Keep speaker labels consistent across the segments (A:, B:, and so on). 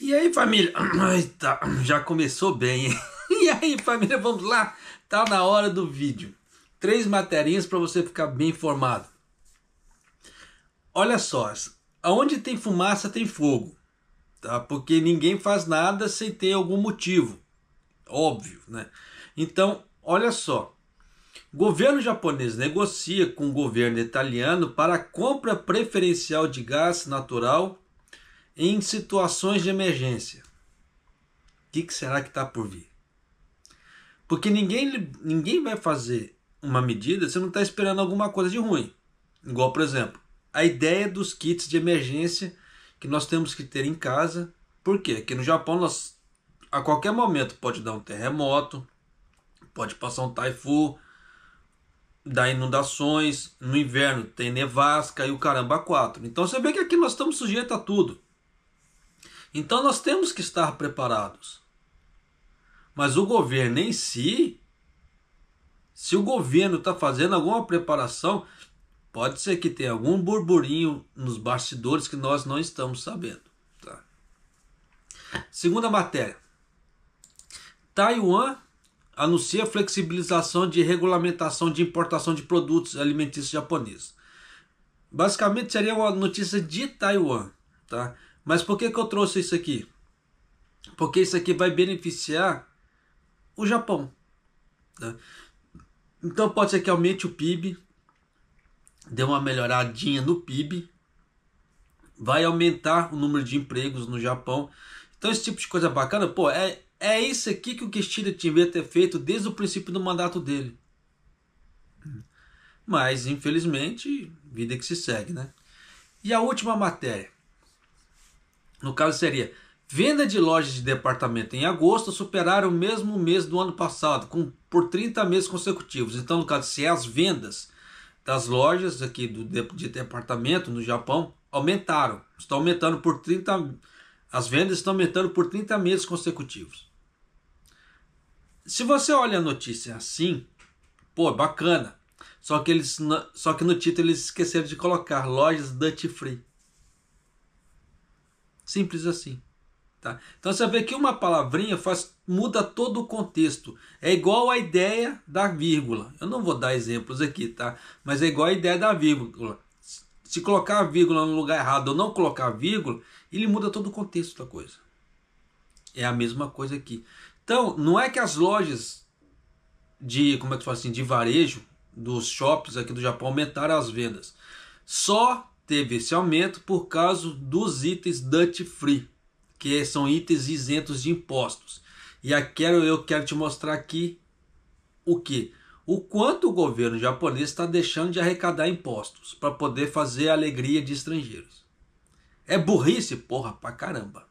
A: E aí, família? Tá, já começou bem. Hein? E aí, família, vamos lá? Tá na hora do vídeo. Três materinhas para você ficar bem informado. Olha só, aonde tem fumaça tem fogo, tá? Porque ninguém faz nada sem ter algum motivo. Óbvio, né? Então, olha só. O governo japonês negocia com o governo italiano para compra preferencial de gás natural em situações de emergência. O que, que será que está por vir? Porque ninguém, ninguém vai fazer uma medida se não está esperando alguma coisa de ruim. Igual, por exemplo, a ideia dos kits de emergência que nós temos que ter em casa. Por quê? Aqui no Japão, nós, a qualquer momento, pode dar um terremoto, pode passar um taifu, dar inundações, no inverno tem nevasca e o caramba quatro. Então você vê que aqui nós estamos sujeitos a tudo. Então nós temos que estar preparados. Mas o governo em si, se o governo está fazendo alguma preparação, pode ser que tenha algum burburinho nos bastidores que nós não estamos sabendo. Tá? Segunda matéria. Taiwan anuncia flexibilização de regulamentação de importação de produtos alimentícios japoneses. Basicamente seria uma notícia de Taiwan, tá? Mas por que, que eu trouxe isso aqui? Porque isso aqui vai beneficiar o Japão. Né? Então pode ser que aumente o PIB, dê uma melhoradinha no PIB, vai aumentar o número de empregos no Japão. Então esse tipo de coisa bacana, pô, é, é isso aqui que o Kishida devia ter feito desde o princípio do mandato dele. Mas, infelizmente, vida que se segue, né? E a última matéria. No caso seria venda de lojas de departamento em agosto superaram o mesmo mês do ano passado com, por 30 meses consecutivos. Então, no caso, se as vendas das lojas aqui do, de departamento no Japão aumentaram, estão aumentando por 30 as vendas estão aumentando por 30 meses consecutivos. Se você olha a notícia assim, pô, bacana. Só que eles só que no título eles esqueceram de colocar lojas duty free. Simples assim. Tá? Então você vê que uma palavrinha faz, muda todo o contexto. É igual a ideia da vírgula. Eu não vou dar exemplos aqui, tá? Mas é igual a ideia da vírgula. Se colocar a vírgula no lugar errado ou não colocar a vírgula, ele muda todo o contexto da coisa. É a mesma coisa aqui. Então, não é que as lojas de, como é que fala assim, de varejo, dos shoppings aqui do Japão aumentaram as vendas. Só teve esse aumento por causa dos itens duty free, que são itens isentos de impostos. E aquilo eu quero te mostrar aqui o que? O quanto o governo japonês está deixando de arrecadar impostos para poder fazer a alegria de estrangeiros. É burrice, porra, pra caramba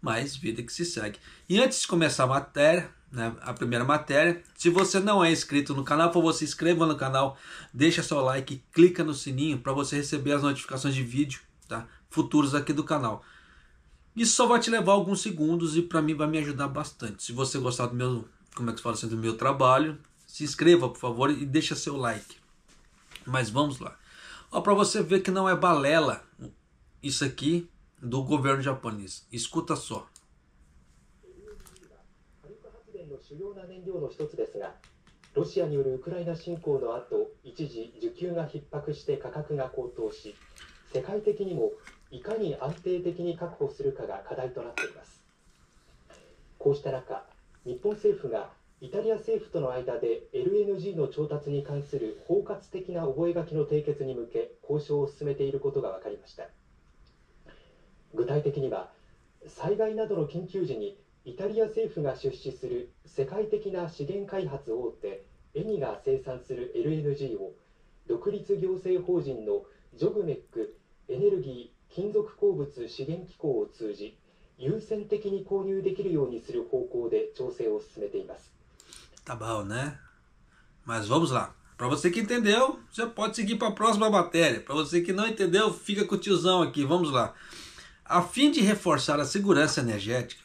A: mas vida que se segue. E antes de começar a matéria, né, a primeira matéria, se você não é inscrito no canal, por favor se inscreva no canal, deixa seu like, clica no sininho para você receber as notificações de vídeo tá, futuros aqui do canal. Isso só vai te levar alguns segundos e para mim vai me ajudar bastante. Se você gostar do meu, como é que fala assim, do meu trabalho, se inscreva, por favor, e deixa seu like. Mas vamos lá. para você ver que não é balela isso aqui, do governo japonês. Escuta só. 主要な燃料の一つですがロシアによるウクライナ侵攻の後一時需給が逼迫して価格が高騰し世界的にもいかに安定的に確保するかが課題となっていますこうした中日本政府がイタリア政府との間で LNG の調達に関する包括的な覚書の締結に向け交渉を進めていることが分かりました具体的には災害などの緊急時にイタリア政府が出資する世界的な資源開発大手エニが生産する LNG を独立行政法人のジョグメックエネルギー金属鉱物資源機構を通じ優先的に購入できるようにする方向で調整を進めています。Tá bom, né? Mas vamos lá. Para você que entendeu, já pode seguir para a próxima matéria. Para você que não entendeu, fica com o tiozão aqui. Vamos lá. A fim de reforçar a segurança energética,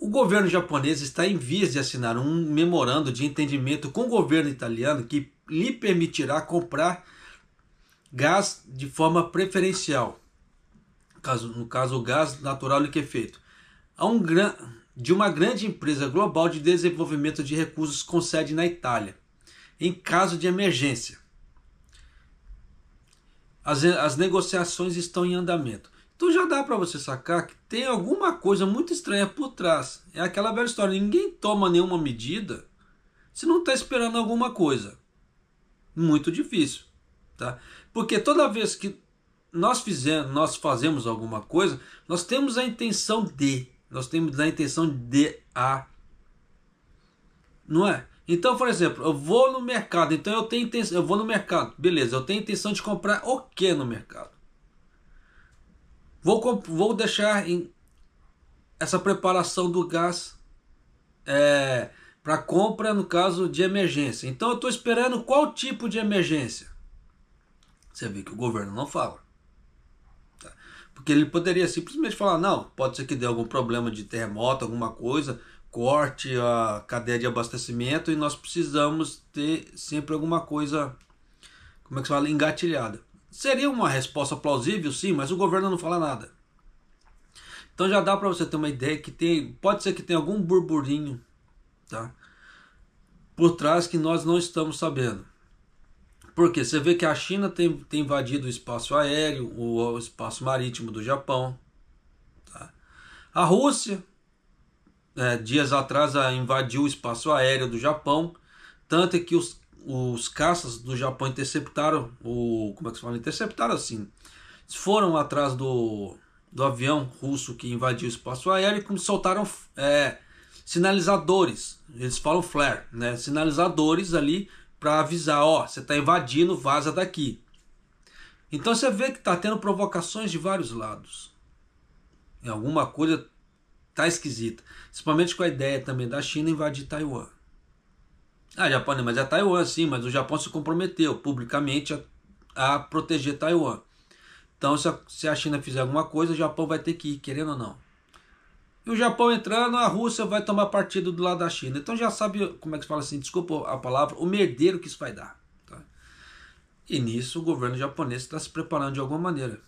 A: o governo japonês está em vias de assinar um memorando de entendimento com o governo italiano que lhe permitirá comprar gás de forma preferencial, no caso o gás natural liquefeito, a um gran, de uma grande empresa global de desenvolvimento de recursos com sede na Itália, em caso de emergência. As, as negociações estão em andamento. Então já dá para você sacar que tem alguma coisa muito estranha por trás. É aquela velha história: ninguém toma nenhuma medida se não está esperando alguma coisa. Muito difícil, tá? Porque toda vez que nós fizemos, nós fazemos alguma coisa, nós temos a intenção de, nós temos a intenção de a, não é? Então, por exemplo, eu vou no mercado, então eu tenho intenção, eu vou no mercado, beleza? Eu tenho intenção de comprar o que no mercado? Vou, vou deixar em essa preparação do gás é, para compra no caso de emergência. Então eu estou esperando qual tipo de emergência? Você vê que o governo não fala. Tá? Porque ele poderia simplesmente falar: não, pode ser que dê algum problema de terremoto, alguma coisa, corte a cadeia de abastecimento e nós precisamos ter sempre alguma coisa, como é que se fala, engatilhada. Seria uma resposta plausível, sim, mas o governo não fala nada. Então já dá para você ter uma ideia que tem, pode ser que tenha algum burburinho, tá? Por trás que nós não estamos sabendo. Porque você vê que a China tem, tem invadido o espaço aéreo, o, o espaço marítimo do Japão. Tá? A Rússia, é, dias atrás, invadiu o espaço aéreo do Japão. Tanto é que os os caças do Japão interceptaram o. Como é que se fala? Interceptaram assim. Eles foram atrás do, do avião russo que invadiu o espaço aéreo e soltaram é, sinalizadores. Eles falam flare, né? Sinalizadores ali para avisar: ó, você está invadindo, vaza daqui. Então você vê que está tendo provocações de vários lados. Em alguma coisa tá esquisita. Principalmente com a ideia também da China invadir Taiwan. Ah, Japão, mas é Taiwan, sim, mas o Japão se comprometeu publicamente a, a proteger Taiwan. Então, se a, se a, China fizer alguma coisa, o Japão vai ter que ir, querendo ou não. E o Japão entrando, a Rússia vai tomar partido do lado da China. Então já sabe como é que se fala assim, desculpa a palavra, o merdeiro que isso vai dar. Tá? E nisso o governo japonês está se preparando de alguma maneira.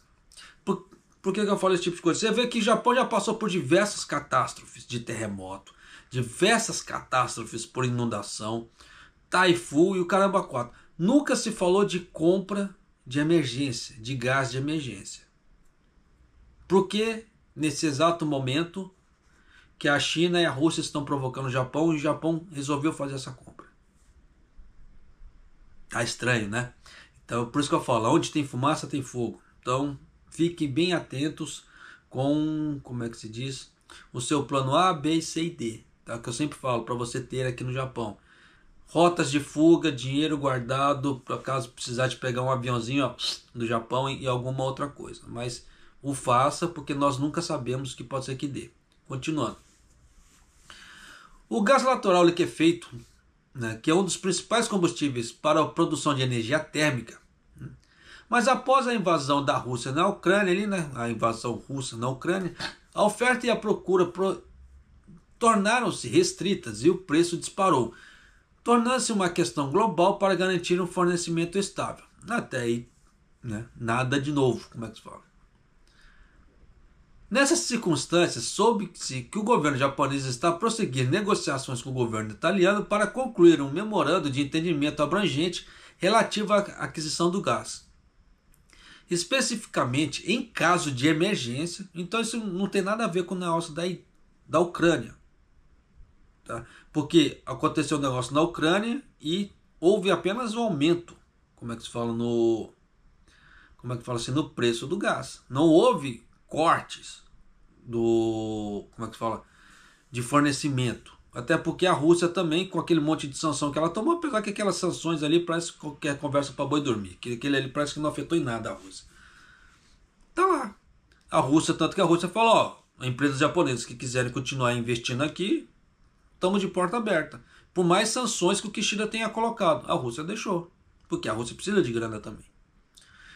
A: Por, por que, que eu falo esse tipo de coisa? Você vê que o Japão já passou por diversas catástrofes de terremoto, diversas catástrofes por inundação, taifu e o caramba quatro. Nunca se falou de compra de emergência, de gás de emergência. Porque nesse exato momento que a China e a Rússia estão provocando o Japão e o Japão resolveu fazer essa compra. Tá estranho, né? Então, por isso que eu falo, onde tem fumaça tem fogo. Então, fiquem bem atentos com, como é que se diz, o seu plano A, B, C e D tá? que eu sempre falo para você ter aqui no Japão. Rotas de fuga, dinheiro guardado para caso precisar de pegar um aviãozinho do Japão e, e alguma outra coisa. Mas o faça porque nós nunca sabemos o que pode ser que dê. Continuando. O gás natural liquefeito, é né, que é um dos principais combustíveis para a produção de energia térmica, né, mas após a invasão da Rússia na Ucrânia, ali, né, a invasão russa na Ucrânia, a oferta e a procura tornaram-se restritas e o preço disparou, tornando-se uma questão global para garantir um fornecimento estável. Até aí, né, nada de novo, como é que se fala? Nessas circunstâncias, soube-se que o governo japonês está a prosseguir negociações com o governo italiano para concluir um memorando de entendimento abrangente relativo à aquisição do gás. Especificamente em caso de emergência, então isso não tem nada a ver com o negócio da, da Ucrânia. Tá? Porque aconteceu um negócio na Ucrânia e houve apenas um aumento, como é que se fala no como é que fala assim, no preço do gás. Não houve cortes do como é que se fala de fornecimento. Até porque a Rússia também, com aquele monte de sanção que ela tomou, apesar que aquelas sanções ali parece qualquer conversa para boi dormir, que aquele ali parece que não afetou em nada a Rússia. Tá lá. A Rússia, tanto que a Rússia falou, ó, empresas japonesas que quiserem continuar investindo aqui, estamos de porta aberta. Por mais sanções que o Kishida tenha colocado, a Rússia deixou. Porque a Rússia precisa de grana também.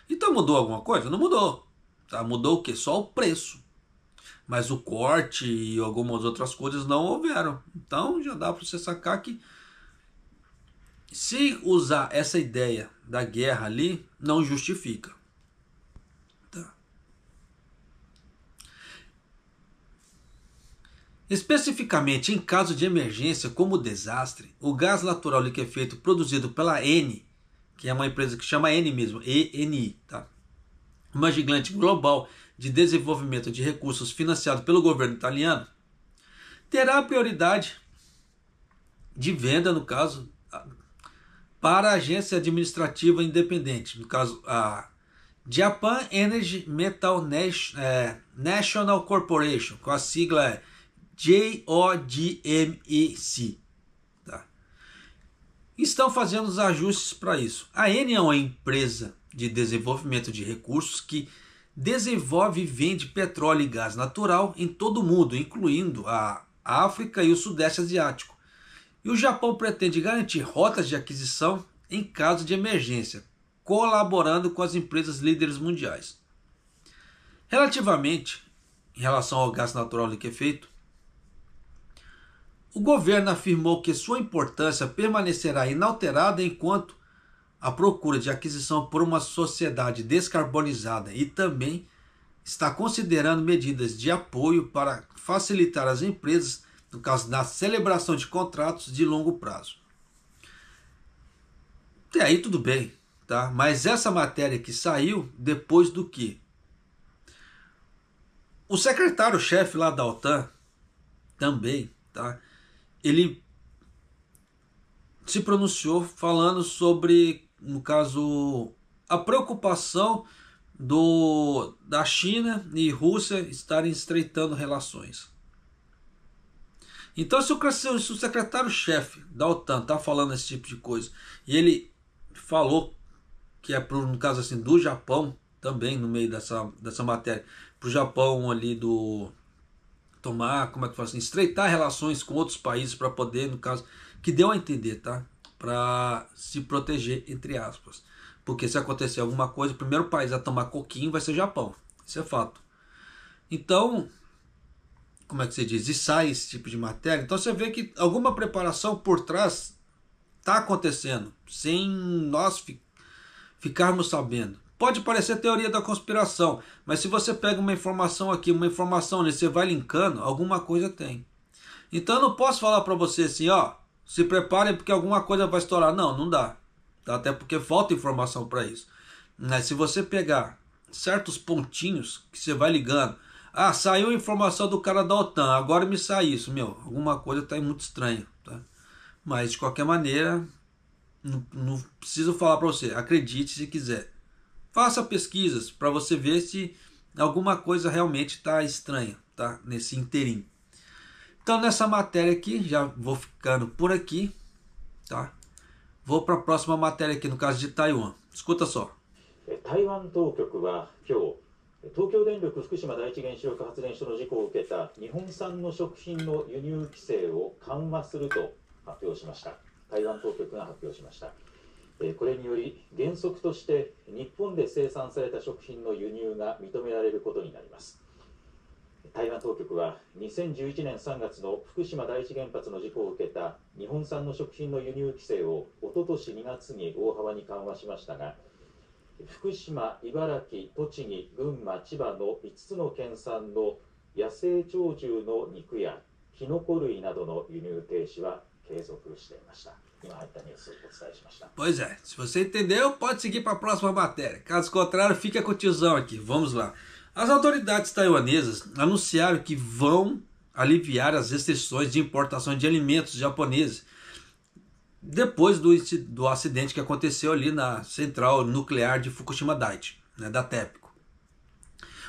A: Então mudou alguma coisa? Não mudou. Tá? Mudou o quê? Só o preço. Mas o corte e algumas outras coisas não houveram. Então já dá para você sacar que se usar essa ideia da guerra ali, não justifica. Especificamente em caso de emergência, como desastre, o gás natural liquefeito produzido pela N, que é uma empresa que chama N mesmo, ENI, tá? uma gigante global de desenvolvimento de recursos financiado pelo governo italiano, terá prioridade de venda, no caso, para a agência administrativa independente, no caso, a Japan Energy Metal é, National Corporation, com a sigla é J-O-D-M-E-C. Tá? Estão fazendo os ajustes para isso. A N é uma empresa de desenvolvimento de recursos que desenvolve e vende petróleo e gás natural em todo o mundo, incluindo a África e o Sudeste Asiático. E o Japão pretende garantir rotas de aquisição em caso de emergência, colaborando com as empresas líderes mundiais. Relativamente, em relação ao gás natural liquefeito, o governo afirmou que sua importância permanecerá inalterada enquanto a procura de aquisição por uma sociedade descarbonizada e também está considerando medidas de apoio para facilitar as empresas, no caso da celebração de contratos de longo prazo. Até aí tudo bem, tá? Mas essa matéria que saiu depois do que o secretário-chefe lá da OTAN também, tá? ele se pronunciou falando sobre, no caso, a preocupação do, da China e Rússia estarem estreitando relações. Então, se o, se o secretário-chefe da OTAN está falando esse tipo de coisa, e ele falou que é, pro, no caso assim, do Japão, também no meio dessa, dessa matéria, para o Japão ali do tomar, como é que fala assim, estreitar relações com outros países para poder, no caso, que deu a entender, tá? Para se proteger, entre aspas. Porque se acontecer alguma coisa, o primeiro país a tomar coquinho vai ser o Japão. Isso é fato. Então, como é que se diz? E sai esse tipo de matéria. Então você vê que alguma preparação por trás está acontecendo, sem nós fi ficarmos sabendo. Pode parecer teoria da conspiração, mas se você pega uma informação aqui, uma informação ali, você vai linkando, alguma coisa tem. Então eu não posso falar para você assim, ó, se preparem porque alguma coisa vai estourar. Não, não dá. Tá? Até porque falta informação para isso. Mas se você pegar certos pontinhos que você vai ligando, ah, saiu a informação do cara da OTAN, agora me sai isso, meu, alguma coisa tá muito estranha, tá? Mas de qualquer maneira, não, não preciso falar para você, acredite se quiser. Faça pesquisas para você ver se alguma coisa realmente está estranha tá? nesse inteirinho. Então, nessa matéria aqui, já vou ficando por aqui. Tá? Vou para a próxima matéria aqui, no caso de Taiwan. Escuta só. 台湾当局は今日東京電力福島第一原子力発電所の事故を受けた日本産の食品の輸入規制を緩和すると発表しました台湾当局が発表しました é, これにより原則として日本で生産された食品の輸入が認められることになります台湾当局は2011年3月の福島第一原発の事故を受けた日本産の食品の輸入規制をおととし2月に大幅に緩和しましたが福島、茨城、栃木、群馬、千葉の5つの県産の野生鳥獣の肉やキノコ類などの輸入停止は継続していました。Tá. Pois é, se você entendeu, pode seguir para a próxima matéria. Caso contrário, fica com o tiozão aqui. Vamos lá. As autoridades taiwanesas anunciaram que vão aliviar as restrições de importação de alimentos japoneses depois do, do acidente que aconteceu ali na central nuclear de Fukushima Daiichi, né, da TEPCO.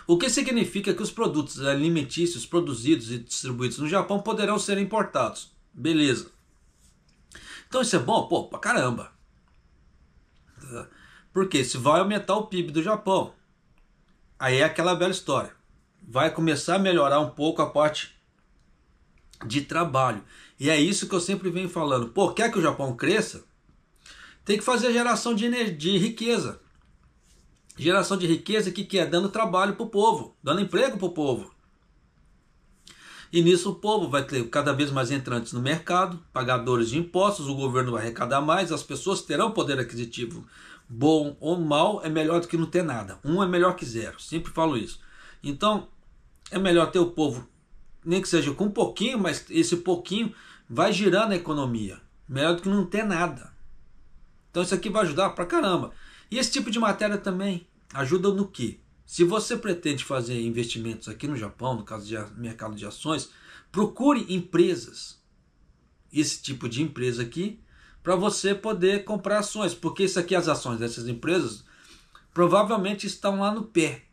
A: O que significa que os produtos alimentícios produzidos e distribuídos no Japão poderão ser importados. Beleza. Então isso é bom? Pô, pra caramba. Porque se vai aumentar o PIB do Japão, aí é aquela bela história. Vai começar a melhorar um pouco a parte de trabalho. E é isso que eu sempre venho falando. Pô, quer que o Japão cresça? Tem que fazer geração de, energia, de riqueza. Geração de riqueza que que é dando trabalho pro povo, dando emprego pro povo. E nisso o povo vai ter cada vez mais entrantes no mercado, pagadores de impostos, o governo vai arrecadar mais, as pessoas terão poder aquisitivo. Bom ou mal é melhor do que não ter nada. Um é melhor que zero. Sempre falo isso. Então, é melhor ter o povo, nem que seja com um pouquinho, mas esse pouquinho vai girando a economia. Melhor do que não ter nada. Então isso aqui vai ajudar pra caramba. E esse tipo de matéria também ajuda no que? Se você pretende fazer investimentos aqui no Japão, no caso de mercado de ações, procure empresas, esse tipo de empresa aqui, para você poder comprar ações, porque isso aqui, as ações dessas empresas, provavelmente estão lá no pé.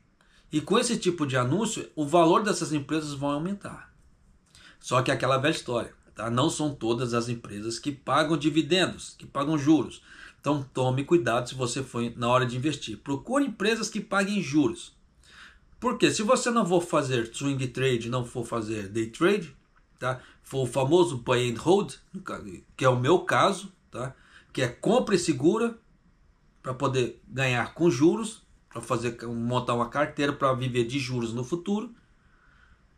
A: E com esse tipo de anúncio, o valor dessas empresas vai aumentar. Só que é aquela velha história, tá? não são todas as empresas que pagam dividendos, que pagam juros. Então tome cuidado se você for na hora de investir. Procure empresas que paguem juros. Porque se você não for fazer swing trade, não for fazer day trade, tá? For o famoso buy and hold, que é o meu caso, tá? Que é compra e segura para poder ganhar com juros, para fazer montar uma carteira para viver de juros no futuro.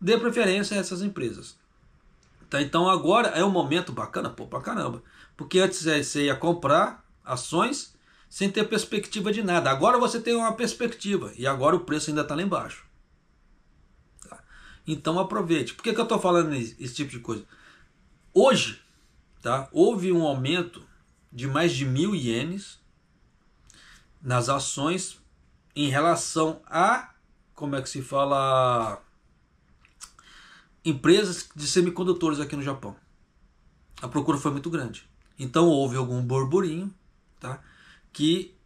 A: Dê preferência a essas empresas. Tá, então agora é um momento bacana, pô, pra caramba. Porque antes você ia comprar, ações sem ter perspectiva de nada. Agora você tem uma perspectiva e agora o preço ainda está lá embaixo. Tá? Então aproveite. Por que, que eu estou falando esse tipo de coisa? Hoje, tá? houve um aumento de mais de mil ienes nas ações em relação a como é que se fala empresas de semicondutores aqui no Japão. A procura foi muito grande. Então houve algum burburinho tá? que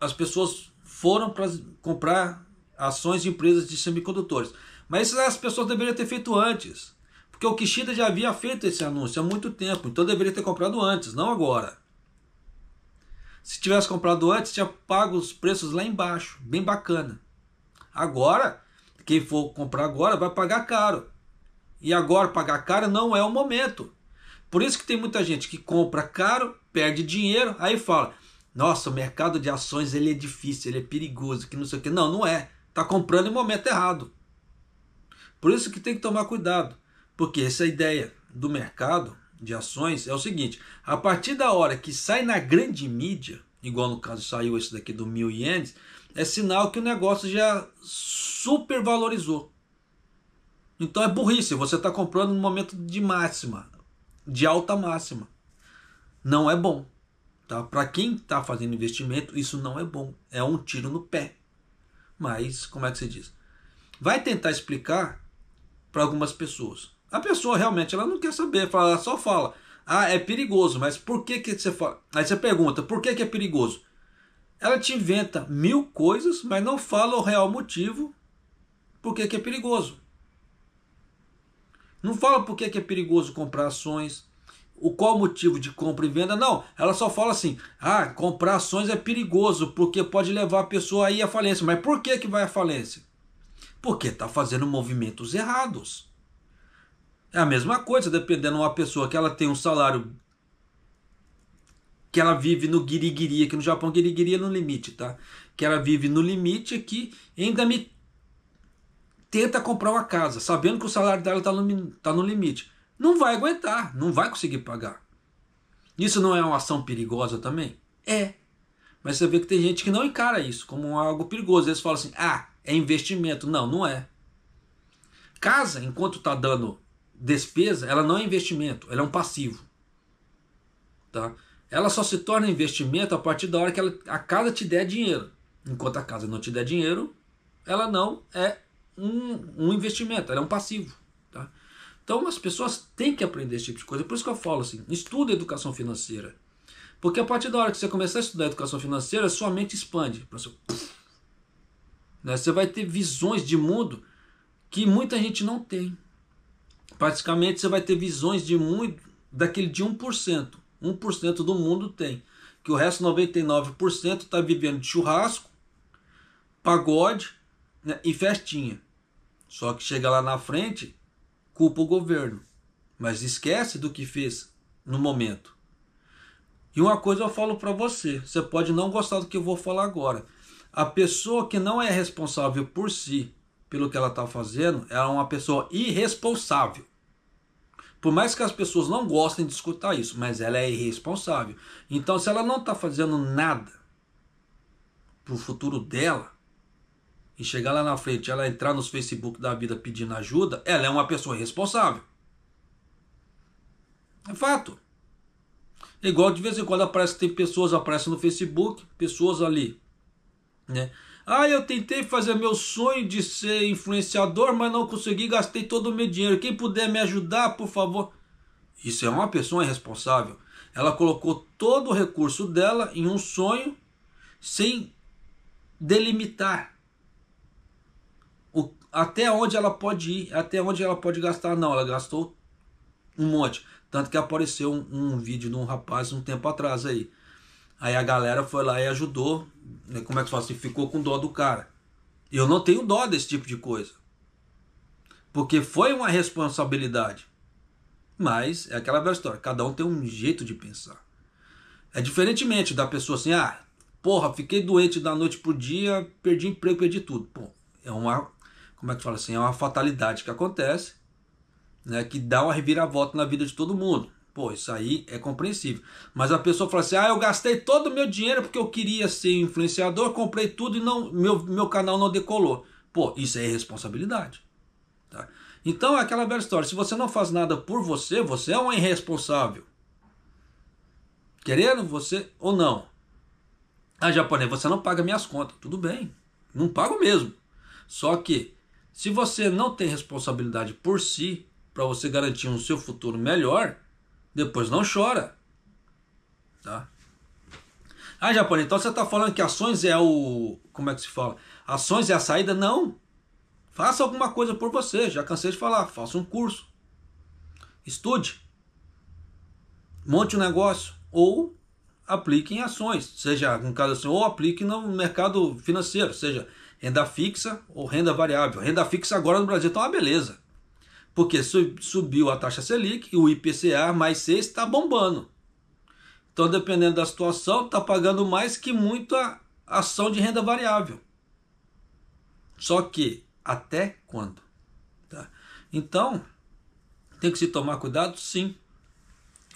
A: as pessoas foram para comprar ações de empresas de semicondutores. Mas isso as pessoas deveriam ter feito antes. Porque o Kishida já havia feito esse anúncio há muito tempo, então deveria ter comprado antes, não agora. Se tivesse comprado antes, tinha pago os preços lá embaixo, bem bacana. Agora, quem for comprar agora vai pagar caro. E agora pagar caro não é o momento. Por isso que tem muita gente que compra caro, perde dinheiro, aí fala: "Nossa, o mercado de ações ele é difícil, ele é perigoso, que não sei o que". Não, não é. Tá comprando em momento errado. Por isso que tem que tomar cuidado, porque essa ideia do mercado de ações é o seguinte: a partir da hora que sai na grande mídia, igual no caso saiu esse daqui do mil ienes, é sinal que o negócio já supervalorizou. Então é burrice, você está comprando no momento de máxima de alta máxima. Não é bom. Tá? Para quem está fazendo investimento, isso não é bom. É um tiro no pé. Mas, como é que se diz? Vai tentar explicar para algumas pessoas. A pessoa realmente ela não quer saber, ela só fala: "Ah, é perigoso, mas por que que você fala?" Aí você pergunta: "Por que que é perigoso?" Ela te inventa mil coisas, mas não fala o real motivo por que que é perigoso. Não fala por que é perigoso comprar ações, o qual motivo de compra e venda, não. Ela só fala assim: ah, comprar ações é perigoso porque pode levar a pessoa aí à falência. Mas por que, que vai à falência? Porque está fazendo movimentos errados. É a mesma coisa, dependendo de uma pessoa que ela tem um salário que ela vive no guiriguiri, aqui no Japão guiriguiri é no limite, tá? Que ela vive no limite aqui, ainda me tenta comprar uma casa, sabendo que o salário dela está no, tá no limite. Não vai aguentar, não vai conseguir pagar. Isso não é uma ação perigosa também? É. Mas você vê que tem gente que não encara isso como algo perigoso. Eles falam assim: ah, é investimento. Não, não é. Casa, enquanto está dando despesa, ela não é investimento, ela é um passivo. Tá? Ela só se torna investimento a partir da hora que ela, a casa te der dinheiro. Enquanto a casa não te der dinheiro, ela não é um, um investimento, ela é um passivo. Tá? Então as pessoas têm que aprender esse tipo de coisa. Por isso que eu falo assim: estuda educação financeira. Porque a partir da hora que você começar a estudar educação financeira, sua mente expande. Né? Você vai ter visões de mundo que muita gente não tem. Praticamente você vai ter visões de mundo daquele de 1%. 1% do mundo tem. Que o resto 99% está vivendo de churrasco, pagode né, festinha. Só que chega lá na frente, culpa o governo, mas esquece do que fez no momento. E uma coisa eu falo para você, você pode não gostar do que eu vou falar agora. A pessoa que não é responsável por si, pelo que ela está fazendo, ela é uma pessoa irresponsável. Por mais que as pessoas não gostem de escutar isso, mas ela é irresponsável. Então, se ela não está fazendo nada para o futuro dela, e chegar lá na frente, ela entrar nos Facebook da vida pedindo ajuda, ela é uma pessoa responsável. É fato. É igual de vez em quando aparece, tem pessoas, aparecem no Facebook, pessoas ali, né? Ah, eu tentei fazer meu sonho de ser influenciador, mas não consegui, gastei todo o meu dinheiro. Quem puder me ajudar, por favor. Isso é uma pessoa irresponsável. Ela colocou todo o recurso dela em um sonho sem delimitar até onde ela pode ir, até onde ela pode gastar. Não, ela gastou um monte. Tanto que apareceu um, um vídeo de um rapaz um tempo atrás aí. Aí a galera foi lá e ajudou. Né, como é que se fala assim? Ficou com dó do cara. Eu não tenho dó desse tipo de coisa. Porque foi uma responsabilidade. Mas é aquela velha história. Cada um tem um jeito de pensar. É diferentemente da pessoa assim, ah, porra, fiquei doente da noite pro dia, perdi emprego, perdi tudo. Pô, é uma como é que fala assim, é uma fatalidade que acontece, né, que dá uma reviravolta na vida de todo mundo. Pô, isso aí é compreensível. Mas a pessoa fala assim: ah, eu gastei todo o meu dinheiro porque eu queria ser influenciador, comprei tudo e não meu, meu canal não decolou. Pô, isso é irresponsabilidade. Tá? Então é aquela velha história: se você não faz nada por você, você é um irresponsável. Querendo você ou não. Ah, japonês, você não paga minhas contas. Tudo bem, não pago mesmo. Só que se você não tem responsabilidade por si, para você garantir um seu futuro melhor, depois não chora. Tá? Ah, japonês, então você está falando que ações é o. Como é que se fala? Ações é a saída? Não. Faça alguma coisa por você. Já cansei de falar. Faça um curso. Estude. Monte um negócio. Ou aplique em ações. Seja, no caso assim, ou aplique no mercado financeiro. Seja, Renda fixa ou renda variável. Renda fixa agora no Brasil está uma beleza. Porque subiu a taxa Selic e o IPCA mais 6 está bombando. Então, dependendo da situação, está pagando mais que muito a ação de renda variável. Só que até quando? Tá? Então, tem que se tomar cuidado? Sim.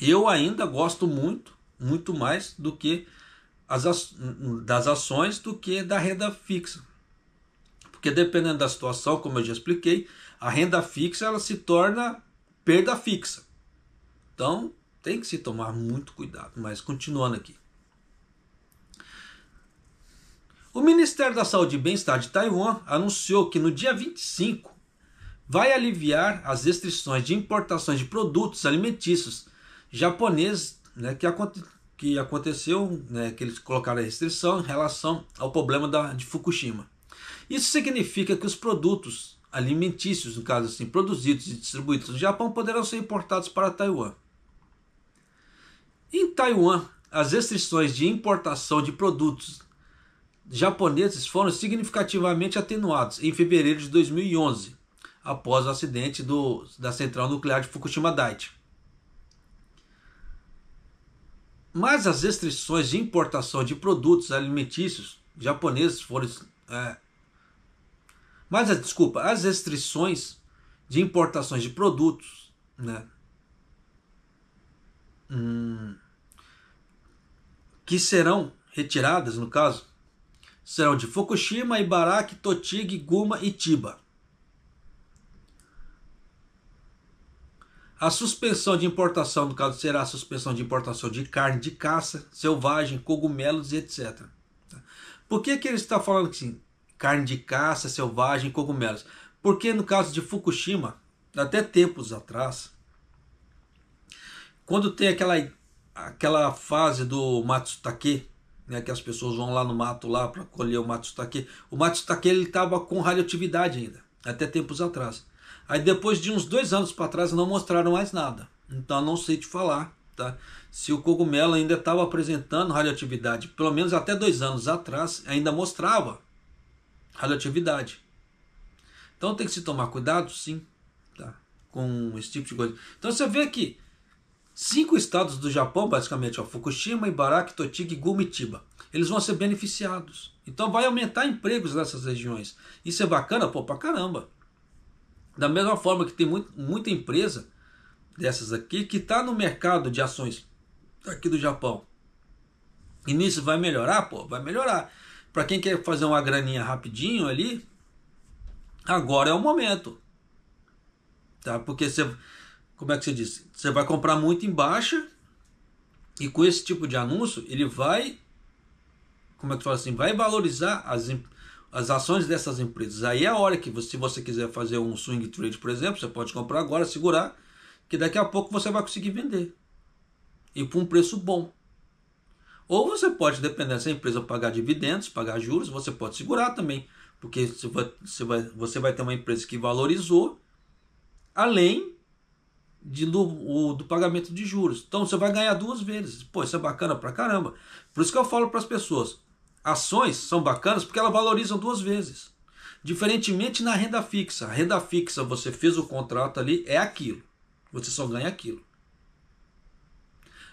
A: Eu ainda gosto muito, muito mais do que as, das ações do que da renda fixa. Porque dependendo da situação, como eu já expliquei, a renda fixa ela se torna perda fixa. Então, tem que se tomar muito cuidado. Mas continuando aqui. O Ministério da Saúde e Bem-Estar de Taiwan anunciou que no dia 25 vai aliviar as restrições de importações de produtos alimentícios japoneses né, que, aconte que aconteceu, né, que eles colocaram a restrição em relação ao problema da, de Fukushima. Isso significa que os produtos alimentícios, no caso assim, produzidos e distribuídos no Japão, poderão ser importados para Taiwan. Em Taiwan, as restrições de importação de produtos japoneses foram significativamente atenuadas em fevereiro de 2011, após o acidente do, da central nuclear de Fukushima Daiichi. Mas as restrições de importação de produtos alimentícios japoneses foram é, mas, desculpa, as restrições de importações de produtos, né? Hum, que serão retiradas, no caso, serão de Fukushima, Ibaraki, Totig, Guma e Tiba. A suspensão de importação, no caso, será a suspensão de importação de carne de caça, selvagem, cogumelos e etc. Por que, que ele está falando assim? carne de caça selvagem, cogumelos. Porque no caso de Fukushima, até tempos atrás, quando tem aquela, aquela fase do Matsutake, né, que as pessoas vão lá no mato lá para colher o Matsutake, o Matsutake ele estava com radioatividade ainda, até tempos atrás. Aí depois de uns dois anos para trás não mostraram mais nada. Então não sei te falar tá? se o cogumelo ainda estava apresentando radioatividade. Pelo menos até dois anos atrás ainda mostrava radioatividade. Então tem que se tomar cuidado, sim, tá? com esse tipo de coisa. Então você vê que cinco estados do Japão, basicamente, ó, Fukushima, Ibaraki, Totig e Gumitiba, eles vão ser beneficiados. Então vai aumentar empregos nessas regiões. Isso é bacana, pô, pra caramba. Da mesma forma que tem muito, muita empresa dessas aqui que está no mercado de ações aqui do Japão. E nisso vai melhorar, pô, vai melhorar para quem quer fazer uma graninha rapidinho ali, agora é o momento. Tá? Porque você, como é que você disse? Você vai comprar muito em baixa e com esse tipo de anúncio, ele vai como é que fala assim, vai valorizar as, as ações dessas empresas. Aí é a hora que, você, se você quiser fazer um swing trade, por exemplo, você pode comprar agora, segurar, que daqui a pouco você vai conseguir vender. E por um preço bom. Ou você pode, dependendo dessa empresa pagar dividendos, pagar juros, você pode segurar também. Porque você vai, você vai, você vai ter uma empresa que valorizou, além de, do, do pagamento de juros. Então você vai ganhar duas vezes. Pô, isso é bacana pra caramba. Por isso que eu falo para as pessoas: ações são bacanas porque elas valorizam duas vezes. Diferentemente na renda fixa. A renda fixa, você fez o contrato ali, é aquilo. Você só ganha aquilo.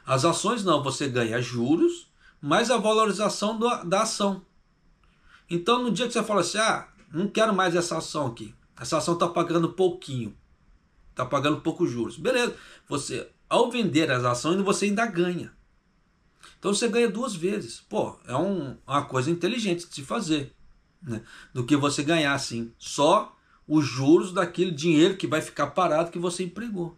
A: As ações não, você ganha juros mais a valorização do, da ação. Então, no dia que você fala assim, ah, não quero mais essa ação aqui, essa ação está pagando pouquinho, está pagando poucos juros. Beleza, você, ao vender as ações, você ainda ganha. Então você ganha duas vezes. Pô, é um, uma coisa inteligente de se fazer. Né? Do que você ganhar, assim, só os juros daquele dinheiro que vai ficar parado que você empregou.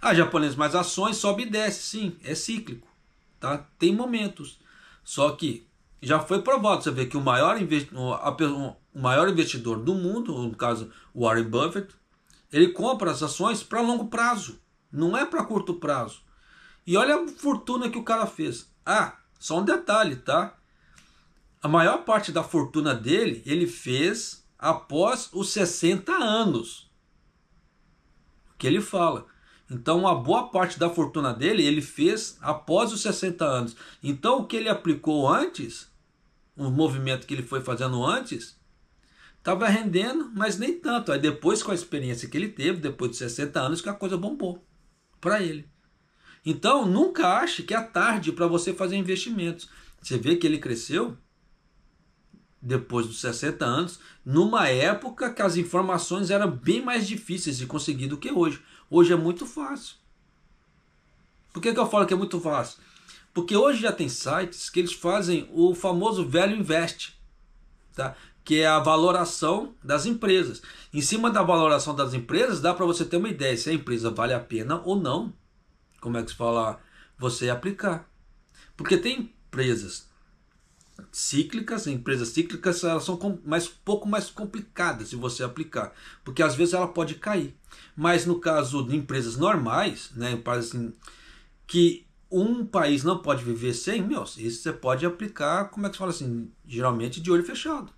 A: Ah, japonês, mas ações sobe e desce, sim, é cíclico, tá? Tem momentos. Só que já foi provado, você vê que o maior, o maior investidor do mundo, no caso Warren Buffett, ele compra as ações para longo prazo, não é para curto prazo. E olha a fortuna que o cara fez. Ah, só um detalhe, tá? A maior parte da fortuna dele ele fez após os 60 anos. O que ele fala? Então, uma boa parte da fortuna dele ele fez após os 60 anos. Então, o que ele aplicou antes, o movimento que ele foi fazendo antes, estava rendendo, mas nem tanto. Aí, depois, com a experiência que ele teve, depois dos 60 anos, que a coisa bombou para ele. Então, nunca ache que é tarde para você fazer investimentos. Você vê que ele cresceu depois dos 60 anos, numa época que as informações eram bem mais difíceis de conseguir do que hoje. Hoje é muito fácil. Por que, que eu falo que é muito fácil? Porque hoje já tem sites que eles fazem o famoso velho invest, tá? que é a valoração das empresas. Em cima da valoração das empresas, dá para você ter uma ideia se a empresa vale a pena ou não. Como é que se fala? Você aplicar. Porque tem empresas cíclicas, né? empresas cíclicas, elas são mais, pouco mais complicadas de você aplicar, porque às vezes ela pode cair. Mas no caso de empresas normais, né, assim, que um país não pode viver sem, meu, isso você pode aplicar, como é que se fala assim, geralmente de olho fechado.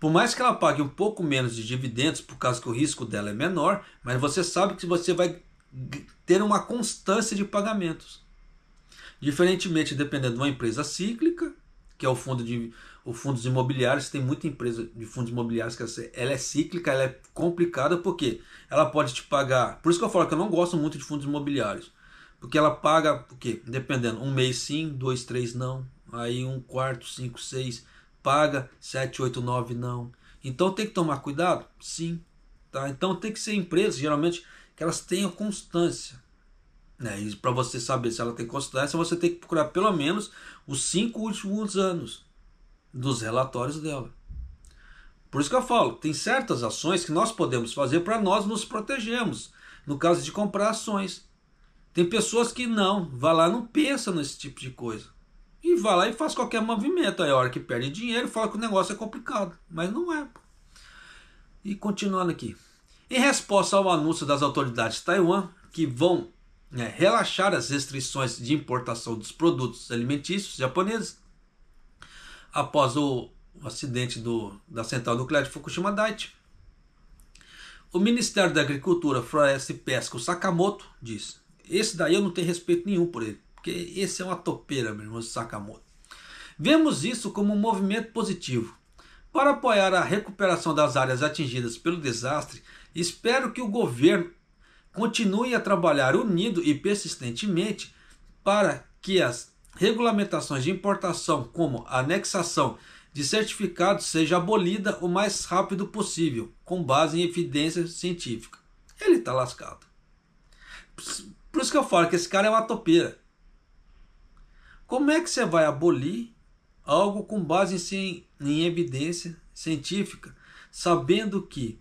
A: Por mais que ela pague um pouco menos de dividendos, por causa que o risco dela é menor, mas você sabe que você vai ter uma constância de pagamentos. Diferentemente, dependendo de uma empresa cíclica, que é o fundo de o fundos imobiliários, tem muita empresa de fundos imobiliários que assim, ela é cíclica, ela é complicada porque ela pode te pagar. Por isso que eu falo que eu não gosto muito de fundos imobiliários. Porque ela paga, porque dependendo, um mês sim, dois, três não, aí um quarto, cinco, seis, paga, sete, oito, nove não. Então tem que tomar cuidado? Sim. Tá? Então tem que ser empresas, geralmente, que elas tenham constância. Né? E para você saber se ela tem consistência, você tem que procurar pelo menos os cinco últimos anos dos relatórios dela. Por isso que eu falo, tem certas ações que nós podemos fazer para nós nos protegermos. No caso de comprar ações. Tem pessoas que não, vai lá não pensa nesse tipo de coisa. E vai lá e faz qualquer movimento. Aí a hora que perde dinheiro, fala que o negócio é complicado. Mas não é. E continuando aqui. Em resposta ao anúncio das autoridades de Taiwan, que vão né, relaxar as restrições de importação dos produtos alimentícios japoneses após o, o acidente do, da central nuclear de Fukushima Daiichi. O Ministério da Agricultura, Floresta e Pesca, o Sakamoto, diz: Esse daí eu não tenho respeito nenhum por ele, porque esse é uma topeira, meu irmão, Sakamoto. Vemos isso como um movimento positivo. Para apoiar a recuperação das áreas atingidas pelo desastre, espero que o governo continue a trabalhar unido e persistentemente para que as regulamentações de importação, como anexação de certificados, seja abolida o mais rápido possível, com base em evidência científica. Ele está lascado. Por isso que eu falo que esse cara é uma topeira. Como é que você vai abolir algo com base em, em evidência científica, sabendo que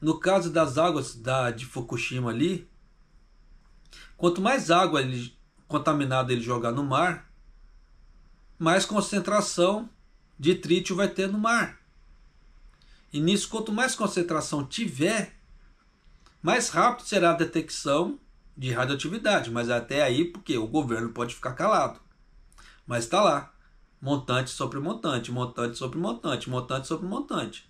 A: no caso das águas da, de Fukushima ali, quanto mais água ele, contaminada ele jogar no mar, mais concentração de trítio vai ter no mar. E nisso, quanto mais concentração tiver, mais rápido será a detecção de radioatividade. Mas até aí, porque o governo pode ficar calado. Mas está lá. Montante sobre montante, montante sobre montante, montante sobre montante.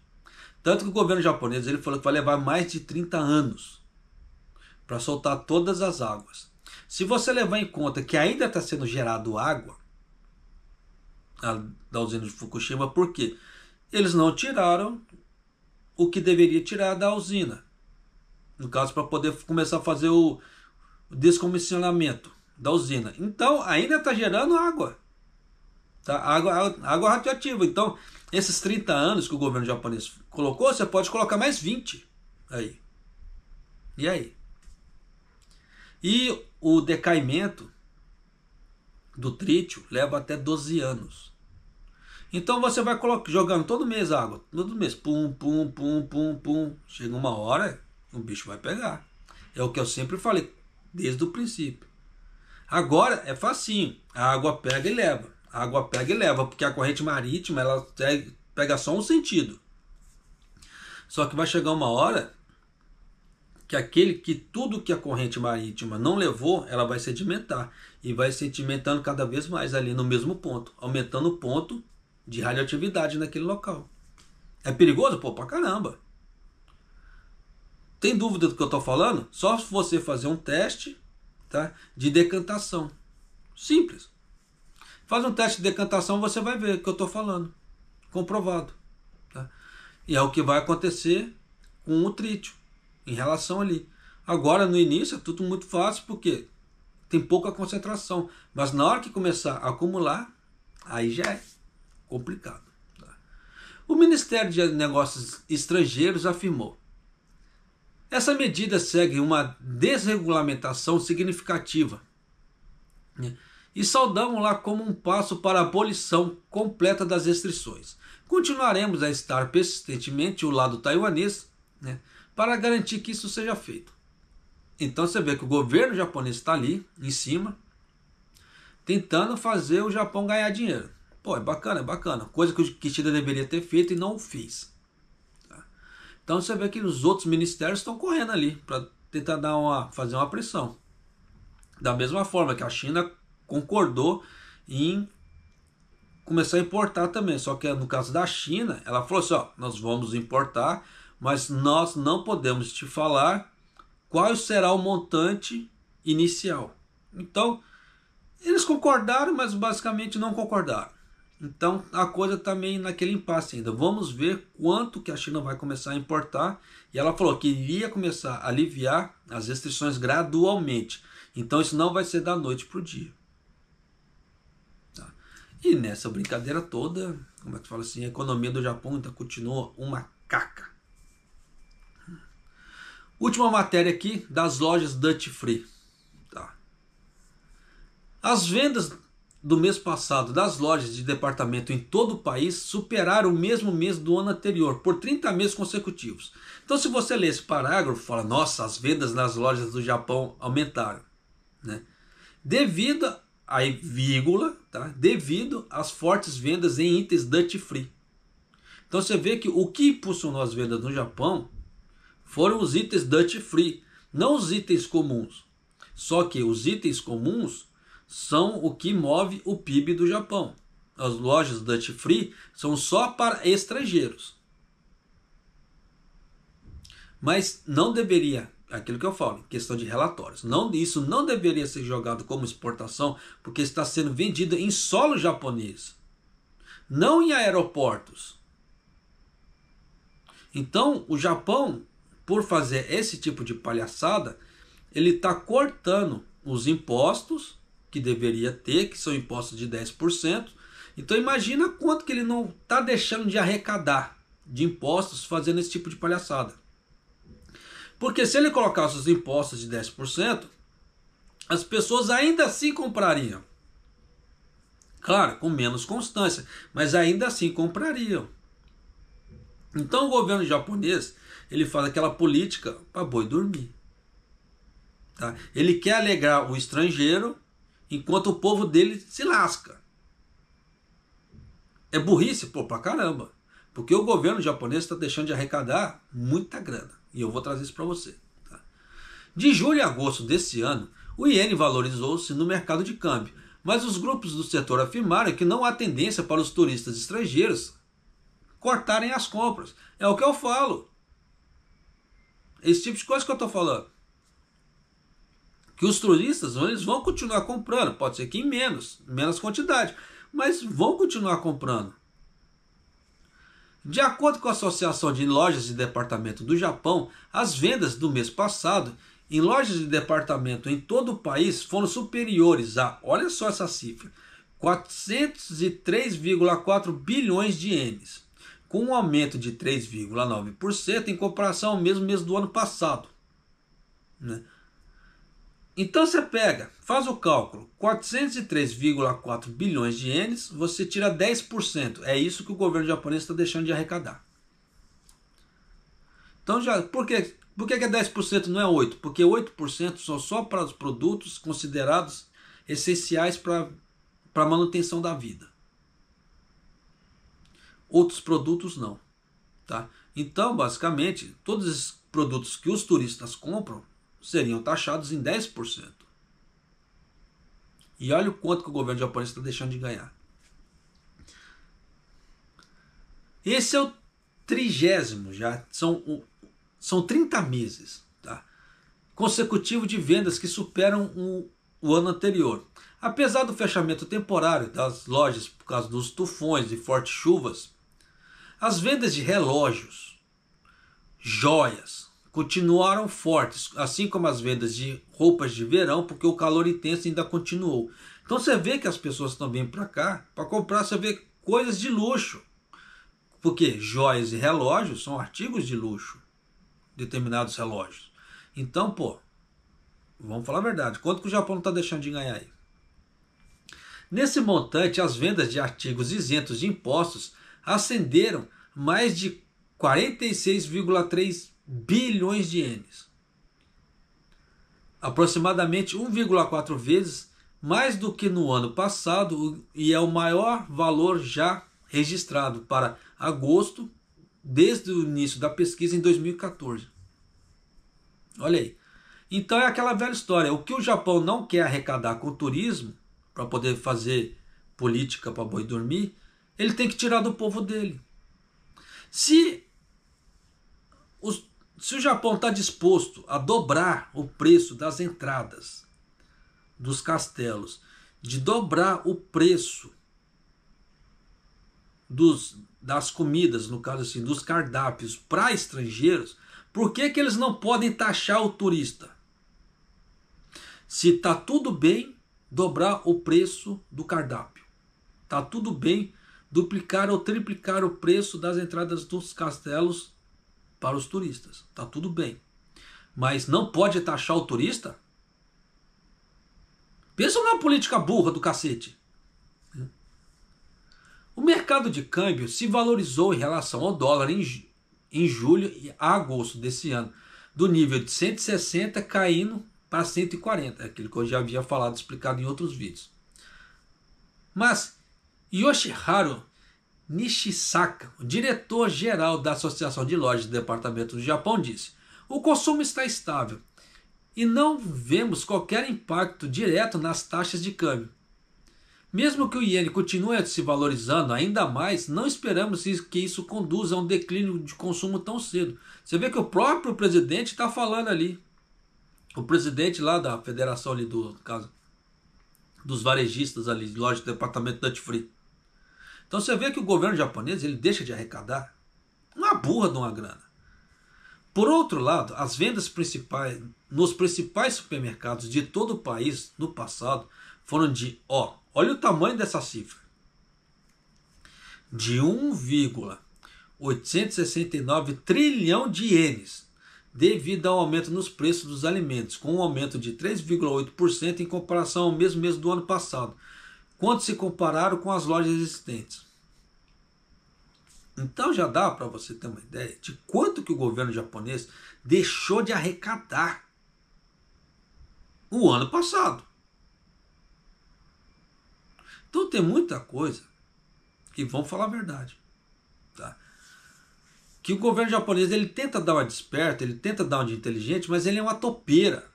A: Tanto que o governo japonês ele falou que vai levar mais de 30 anos para soltar todas as águas. Se você levar em conta que ainda está sendo gerado água da usina de Fukushima, por quê? Eles não tiraram o que deveria tirar da usina. No caso, para poder começar a fazer o descomissionamento da usina. Então, ainda está gerando água. Tá? Água, água, água radioativa. Então, esses 30 anos que o governo japonês colocou, você pode colocar mais 20 aí. E aí? E o decaimento do trítio leva até 12 anos. Então você vai jogando todo mês água, todo mês, pum, pum, pum, pum, pum. Chega uma hora, o bicho vai pegar. É o que eu sempre falei desde o princípio. Agora é facinho, a água pega e leva. A água pega e leva, porque a corrente marítima ela é, pega só um sentido. Só que vai chegar uma hora que aquele que tudo que a corrente marítima não levou, ela vai sedimentar e vai sedimentando cada vez mais ali no mesmo ponto, aumentando o ponto de radioatividade naquele local. É perigoso? Pô, pra caramba. Tem dúvida do que eu estou falando? Só você fazer um teste tá, de decantação. Simples. Faz um teste de decantação, você vai ver o que eu estou falando. Comprovado. Tá? E é o que vai acontecer com o trítio em relação ali. Agora, no início, é tudo muito fácil porque tem pouca concentração. Mas na hora que começar a acumular, aí já é complicado. Tá? O Ministério de Negócios Estrangeiros afirmou: essa medida segue uma desregulamentação significativa. Né? e saudamos lá como um passo para a abolição completa das restrições. Continuaremos a estar persistentemente o lado taiwanês né, para garantir que isso seja feito. Então você vê que o governo japonês está ali, em cima, tentando fazer o Japão ganhar dinheiro. Pô, é bacana, é bacana. Coisa que o Kishida deveria ter feito e não fez. Tá? Então você vê que os outros ministérios estão correndo ali para tentar dar uma, fazer uma pressão. Da mesma forma que a China concordou em começar a importar também. Só que no caso da China, ela falou assim: ó, nós vamos importar, mas nós não podemos te falar qual será o montante inicial. Então, eles concordaram, mas basicamente não concordaram. Então a coisa está naquele impasse ainda. Vamos ver quanto que a China vai começar a importar. E ela falou que iria começar a aliviar as restrições gradualmente. Então isso não vai ser da noite para o dia. E nessa brincadeira toda, como é que fala assim, a economia do Japão ainda continua uma caca. Última matéria aqui das lojas Duty Free. Tá. As vendas do mês passado das lojas de departamento em todo o país superaram o mesmo mês do ano anterior, por 30 meses consecutivos. Então, se você lê esse parágrafo, fala: nossa, as vendas nas lojas do Japão aumentaram. Né? Devido aí vírgula, tá? devido às fortes vendas em itens duty free. Então você vê que o que impulsionou as vendas no Japão foram os itens duty free, não os itens comuns. Só que os itens comuns são o que move o PIB do Japão. As lojas duty free são só para estrangeiros. Mas não deveria aquilo que eu falo, questão de relatórios. Não, isso não deveria ser jogado como exportação, porque está sendo vendido em solo japonês, não em aeroportos. Então, o Japão, por fazer esse tipo de palhaçada, ele está cortando os impostos que deveria ter, que são impostos de 10%. Então, imagina quanto que ele não está deixando de arrecadar de impostos fazendo esse tipo de palhaçada. Porque se ele colocasse os impostos de 10%, as pessoas ainda assim comprariam. Claro, com menos constância, mas ainda assim comprariam. Então o governo japonês ele faz aquela política para boi dormir. Tá? Ele quer alegrar o estrangeiro enquanto o povo dele se lasca. É burrice, pô, pra caramba. Porque o governo japonês está deixando de arrecadar muita grana. E eu vou trazer isso para você. Tá? De julho a agosto desse ano, o iene valorizou-se no mercado de câmbio, mas os grupos do setor afirmaram que não há tendência para os turistas estrangeiros cortarem as compras. É o que eu falo. Esse tipo de coisa que eu estou falando. Que os turistas eles vão continuar comprando, pode ser que em menos, menos quantidade, mas vão continuar comprando. De acordo com a Associação de Lojas de Departamento do Japão, as vendas do mês passado em lojas de departamento em todo o país foram superiores a, olha só essa cifra, 403,4 bilhões de ienes, com um aumento de 3,9% em comparação ao mesmo mês do ano passado. Né? Então você pega, faz o cálculo, 403,4 bilhões de ienes, você tira 10%. É isso que o governo japonês está deixando de arrecadar. Então já, por quê? Por que, que é 10% não é 8%? Porque 8% são só para os produtos considerados essenciais para a manutenção da vida. Outros produtos não. Tá? Então, basicamente, todos os produtos que os turistas compram seriam taxados em 10%. E olha o quanto que o governo japonês está deixando de ganhar. Esse é o trigésimo já, são, são 30 meses tá? consecutivo de vendas que superam o, o ano anterior. Apesar do fechamento temporário das lojas por causa dos tufões e fortes chuvas, as vendas de relógios, joias, continuaram fortes, assim como as vendas de roupas de verão, porque o calor intenso ainda continuou. Então você vê que as pessoas estão vindo para cá para comprar, você vê coisas de luxo. Porque joias e relógios são artigos de luxo, determinados relógios. Então, pô, vamos falar a verdade, quanto que o Japão está deixando de ganhar aí? Nesse montante, as vendas de artigos isentos de impostos ascenderam mais de 46,3 bilhões de ienes. Aproximadamente 1,4 vezes mais do que no ano passado e é o maior valor já registrado para agosto desde o início da pesquisa em 2014. Olha aí. Então é aquela velha história. O que o Japão não quer arrecadar com turismo para poder fazer política para boi dormir, ele tem que tirar do povo dele. Se os se o Japão está disposto a dobrar o preço das entradas dos castelos, de dobrar o preço dos, das comidas, no caso assim, dos cardápios para estrangeiros, por que, que eles não podem taxar o turista? Se está tudo bem, dobrar o preço do cardápio. está tudo bem duplicar ou triplicar o preço das entradas dos castelos para os turistas. Tá tudo bem. Mas não pode taxar o turista? Pensa numa política burra do cacete. O mercado de câmbio se valorizou em relação ao dólar em, em julho e agosto desse ano, do nível de 160 caindo para 140, aquilo que eu já havia falado explicado em outros vídeos. Mas Yoshiharu Nishisaka, o diretor-geral da Associação de Lojas de Departamentos do Japão, disse: O consumo está estável e não vemos qualquer impacto direto nas taxas de câmbio. Mesmo que o iene continue se valorizando ainda mais, não esperamos que isso conduza a um declínio de consumo tão cedo. Você vê que o próprio presidente está falando ali. O presidente lá da federação ali do caso dos varejistas ali, de loja do departamento da Free então você vê que o governo japonês ele deixa de arrecadar uma burra de uma grana. Por outro lado, as vendas principais nos principais supermercados de todo o país no passado foram de, ó, olha o tamanho dessa cifra. De 1,869 trilhão de ienes, devido ao aumento nos preços dos alimentos, com um aumento de 3,8% em comparação ao mesmo mês do ano passado, quando se compararam com as lojas existentes. Então já dá para você ter uma ideia de quanto que o governo japonês deixou de arrecadar o ano passado. Então tem muita coisa que vão falar a verdade. Tá? Que o governo japonês ele tenta dar uma desperta, ele tenta dar uma de inteligente, mas ele é uma topeira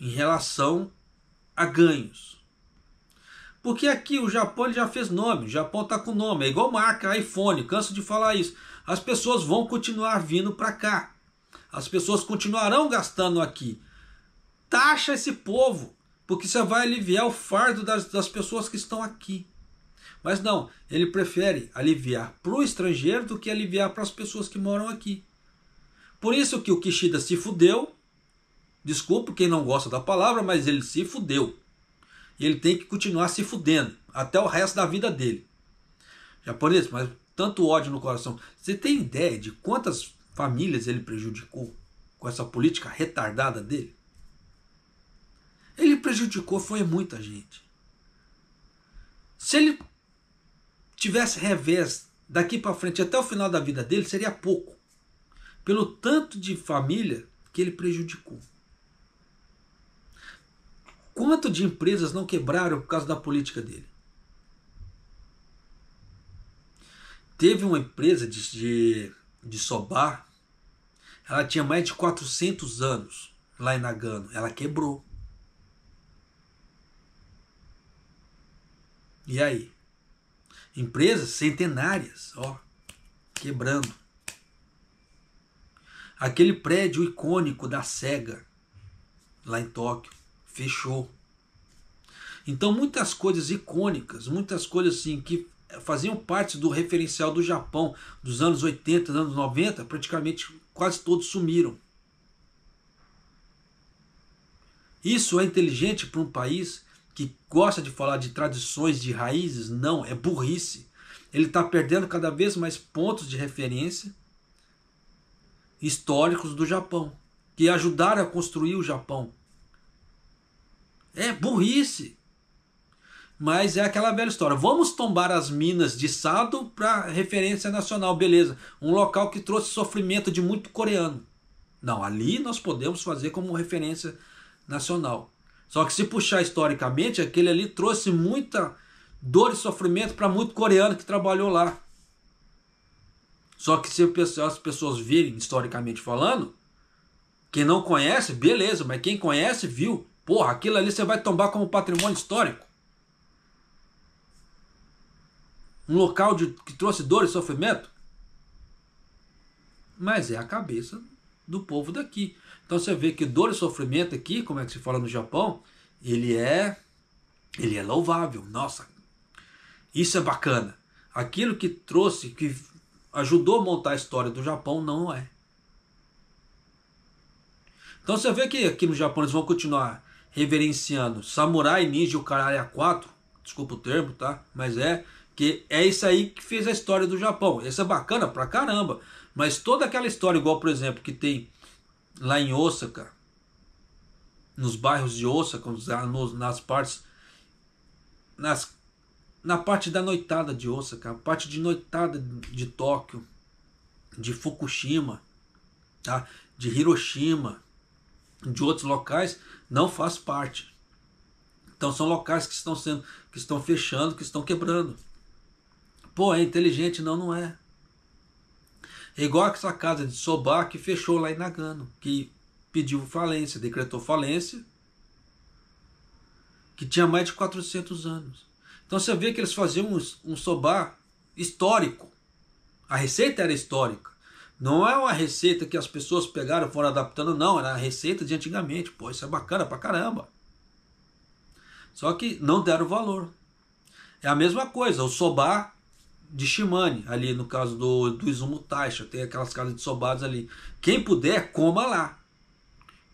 A: em relação a ganhos. Porque aqui o Japão já fez nome, o Japão está com nome, é igual marca, iPhone, canso de falar isso. As pessoas vão continuar vindo para cá. As pessoas continuarão gastando aqui. Taxa esse povo, porque você vai aliviar o fardo das, das pessoas que estão aqui. Mas não, ele prefere aliviar para o estrangeiro do que aliviar para as pessoas que moram aqui. Por isso que o Kishida se fudeu Desculpe quem não gosta da palavra, mas ele se fudeu. E ele tem que continuar se fudendo até o resto da vida dele. Japonês, mas tanto ódio no coração. Você tem ideia de quantas famílias ele prejudicou com essa política retardada dele? Ele prejudicou foi muita gente. Se ele tivesse revés daqui para frente até o final da vida dele, seria pouco. Pelo tanto de família que ele prejudicou. Quanto de empresas não quebraram por causa da política dele? Teve uma empresa de, de, de sobar, ela tinha mais de 400 anos lá em Nagano, ela quebrou. E aí? Empresas centenárias, ó, quebrando. Aquele prédio icônico da SEGA, lá em Tóquio, fechou. Então muitas coisas icônicas, muitas coisas assim que faziam parte do referencial do Japão dos anos 80, anos 90, praticamente quase todos sumiram. Isso é inteligente para um país que gosta de falar de tradições, de raízes? Não, é burrice. Ele está perdendo cada vez mais pontos de referência históricos do Japão, que ajudaram a construir o Japão, é burrice. Mas é aquela velha história. Vamos tombar as minas de Sado para referência nacional, beleza. Um local que trouxe sofrimento de muito coreano. Não, ali nós podemos fazer como referência nacional. Só que se puxar historicamente, aquele ali trouxe muita dor e sofrimento para muito coreano que trabalhou lá. Só que se as pessoas virem historicamente falando, quem não conhece, beleza, mas quem conhece, viu. Porra, aquilo ali você vai tombar como patrimônio histórico. Um local de, que trouxe dor e sofrimento. Mas é a cabeça do povo daqui. Então você vê que dor e sofrimento aqui, como é que se fala no Japão, ele é ele é louvável. Nossa, isso é bacana. Aquilo que trouxe, que ajudou a montar a história do Japão, não é. Então você vê que aqui no Japão eles vão continuar reverenciando Samurai Ninja o Caralho é 4, desculpa o termo, tá? Mas é que é isso aí que fez a história do Japão. Essa é bacana pra caramba, mas toda aquela história igual, por exemplo, que tem lá em Osaka, nos bairros de Osaka, ah, nas partes nas na parte da noitada de Osaka, a parte de noitada de Tóquio, de Fukushima, tá? de Hiroshima, de outros locais, não faz parte. Então são locais que estão sendo, que estão fechando, que estão quebrando. Pô, é inteligente, não, não é. É igual essa casa de Sobá que fechou lá em Nagano, que pediu falência, decretou falência, que tinha mais de 400 anos. Então você vê que eles faziam um, um Sobá histórico. A receita era histórica. Não é uma receita que as pessoas pegaram e foram adaptando, não. Era a receita de antigamente. Pô, isso é bacana pra caramba. Só que não deram valor. É a mesma coisa, o sobar de Shimane, ali no caso do, do Izumo Taisha, tem aquelas casas de sobados ali. Quem puder, coma lá.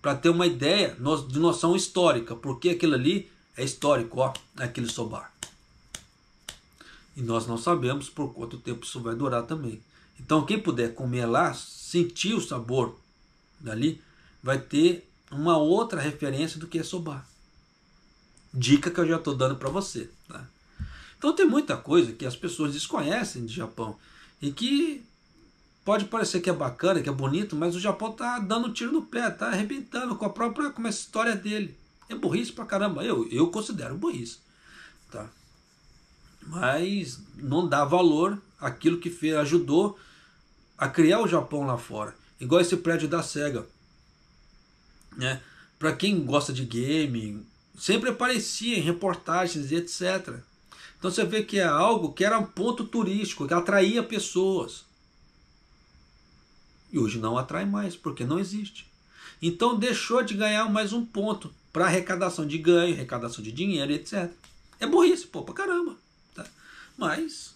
A: Para ter uma ideia de noção histórica, porque aquilo ali é histórico, ó, aquele sobar. E nós não sabemos por quanto tempo isso vai durar também. Então, quem puder comer lá, sentir o sabor dali, vai ter uma outra referência do que é soba. Dica que eu já estou dando para você. Tá? Então, tem muita coisa que as pessoas desconhecem de Japão e que pode parecer que é bacana, que é bonito, mas o Japão tá dando um tiro no pé, tá arrebentando com a própria com a história dele. É burrice pra caramba. Eu, eu considero burrice. Tá? Mas não dá valor aquilo que fez, ajudou a criar o Japão lá fora. Igual esse prédio da SEGA. Né? Para quem gosta de game, sempre aparecia em reportagens e etc. Então você vê que é algo que era um ponto turístico, que atraía pessoas. E hoje não atrai mais, porque não existe. Então deixou de ganhar mais um ponto para arrecadação de ganho, arrecadação de dinheiro, etc. É burrice, pô, pra caramba. Tá? Mas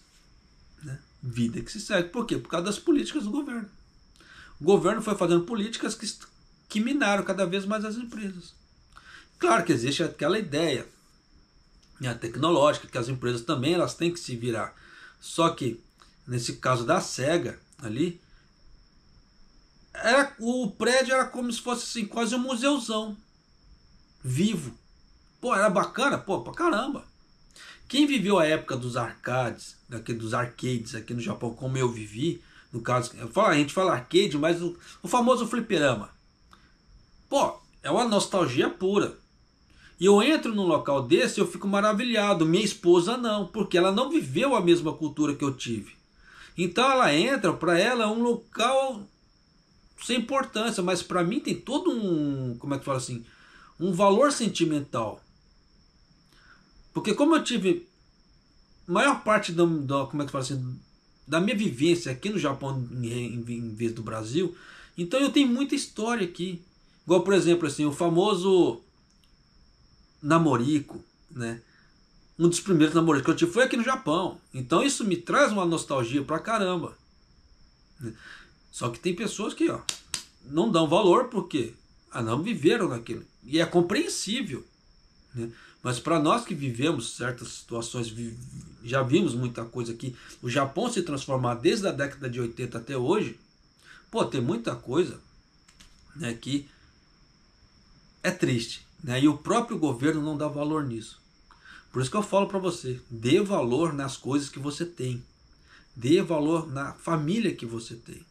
A: vida que se segue. Por quê? Por causa das políticas do governo. O governo foi fazendo políticas que, que minaram cada vez mais as empresas. Claro que existe aquela ideia né, tecnológica que as empresas também elas têm que se virar. Só que nesse caso da SEGA ali, era, o prédio era como se fosse assim, quase um museuzão vivo. Pô, era bacana, pô, pra caramba. Quem viveu a época dos arcades, aqui, dos arcades aqui no Japão, como eu vivi, no caso, a gente fala arcade, mas o, o famoso fliperama. Pô, é uma nostalgia pura. E eu entro num local desse eu fico maravilhado. Minha esposa não, porque ela não viveu a mesma cultura que eu tive. Então ela entra, para ela é um local sem importância, mas para mim tem todo um, como é que fala assim, um valor sentimental. Porque como eu tive maior parte da, como é que assim, da minha vivência aqui no Japão em, em, em, vez do Brasil, então eu tenho muita história aqui. Igual, por exemplo, assim, o famoso namorico, né? Um dos primeiros namoricos que eu tive foi aqui no Japão. Então isso me traz uma nostalgia pra caramba. Né? Só que tem pessoas que, ó, não dão valor porque ah, não viveram naquilo. E é compreensível. Né? Mas para nós que vivemos certas situações, já vimos muita coisa aqui, o Japão se transformar desde a década de 80 até hoje, pô, tem muita coisa né, que é triste. Né? E o próprio governo não dá valor nisso. Por isso que eu falo para você, dê valor nas coisas que você tem. Dê valor na família que você tem.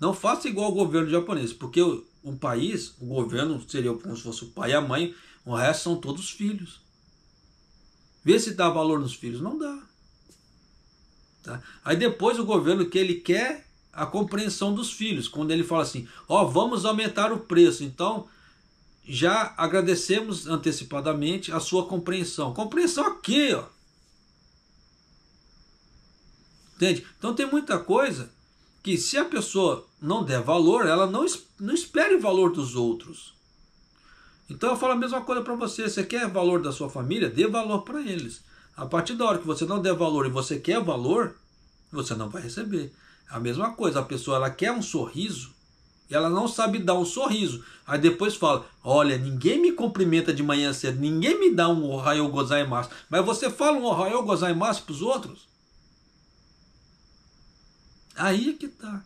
A: Não faça igual ao governo japonês, porque o, o país, o governo seria como se fosse o pai e a mãe, o resto são todos filhos. Vê se dá valor nos filhos. Não dá. Tá? Aí depois o governo que ele quer a compreensão dos filhos, quando ele fala assim: ó, oh, vamos aumentar o preço. Então já agradecemos antecipadamente a sua compreensão. Compreensão aqui, ó. Entende? Então tem muita coisa que se a pessoa não der valor, ela não, não espere o valor dos outros. Então eu falo a mesma coisa para você. Você quer valor da sua família? Dê valor para eles. A partir da hora que você não der valor e você quer valor, você não vai receber. É a mesma coisa. A pessoa ela quer um sorriso e ela não sabe dar um sorriso. Aí depois fala: Olha, ninguém me cumprimenta de manhã cedo, ninguém me dá um Ohio Gozaimasu. Mas você fala um Ohio Gozaimasu para os outros? Aí é que tá.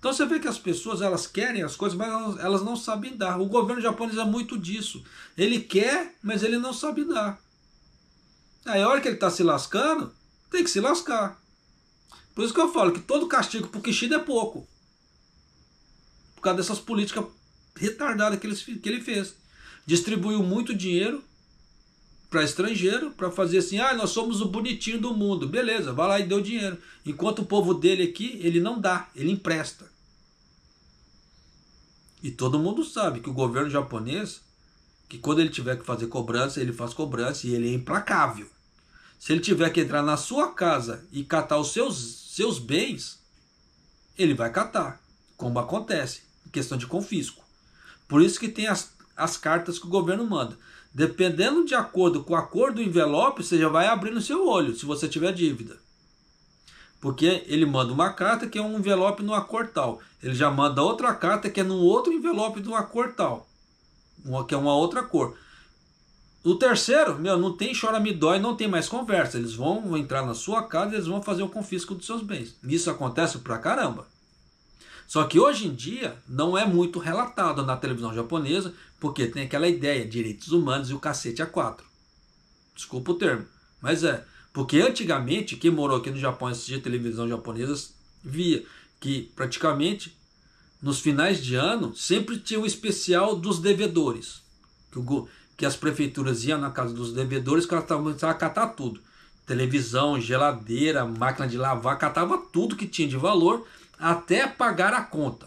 A: Então você vê que as pessoas elas querem as coisas, mas elas, elas não sabem dar. O governo japonês é muito disso. Ele quer, mas ele não sabe dar. Aí a hora que ele está se lascando, tem que se lascar. Por isso que eu falo que todo castigo o Kishida é pouco. Por causa dessas políticas retardadas que ele, que ele fez. Distribuiu muito dinheiro para estrangeiro para fazer assim: ah, nós somos o bonitinho do mundo. Beleza, vai lá e deu dinheiro. Enquanto o povo dele aqui, ele não dá, ele empresta. E todo mundo sabe que o governo japonês, que quando ele tiver que fazer cobrança, ele faz cobrança e ele é implacável. Se ele tiver que entrar na sua casa e catar os seus, seus bens, ele vai catar, como acontece, em questão de confisco. Por isso que tem as, as cartas que o governo manda. Dependendo de acordo com o acordo do envelope, você já vai abrir no seu olho, se você tiver dívida. Porque ele manda uma carta que é um envelope numa cor tal. Ele já manda outra carta que é num outro envelope de uma cor tal. Uma, que é uma outra cor. O terceiro, meu, não tem chora me dói, não tem mais conversa. Eles vão entrar na sua casa, e eles vão fazer o confisco dos seus bens. Isso acontece pra caramba. Só que hoje em dia não é muito relatado na televisão japonesa, porque tem aquela ideia direitos humanos e o cacete a é quatro. Desculpa o termo, mas é. Porque antigamente, quem morou aqui no Japão e assistia televisão japonesa, via que praticamente nos finais de ano sempre tinha o especial dos devedores. Que, o, que as prefeituras iam na casa dos devedores que elas estavam a catar tudo. Televisão, geladeira, máquina de lavar, catava tudo que tinha de valor até pagar a conta.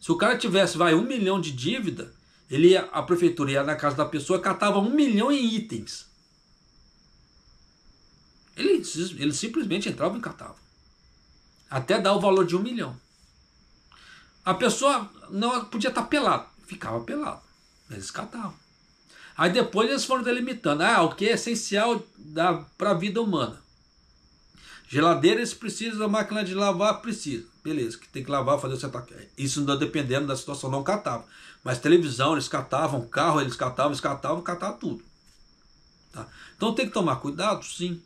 A: Se o cara tivesse, vai, um milhão de dívida, ele ia, a prefeitura ia na casa da pessoa, catava um milhão em itens. Ele, ele simplesmente entrava e catava. Até dar o valor de um milhão. A pessoa não podia estar tá pelada. Ficava pelada. Eles catavam. Aí depois eles foram delimitando. Ah, o que é essencial para a vida humana. geladeira Geladeiras precisa, máquina de lavar precisa. Beleza, que tem que lavar, fazer o que Isso não dependendo da situação, não catava. Mas televisão, eles catavam, carro, eles catavam, eles catavam, catavam tudo. Tá? Então tem que tomar cuidado, sim.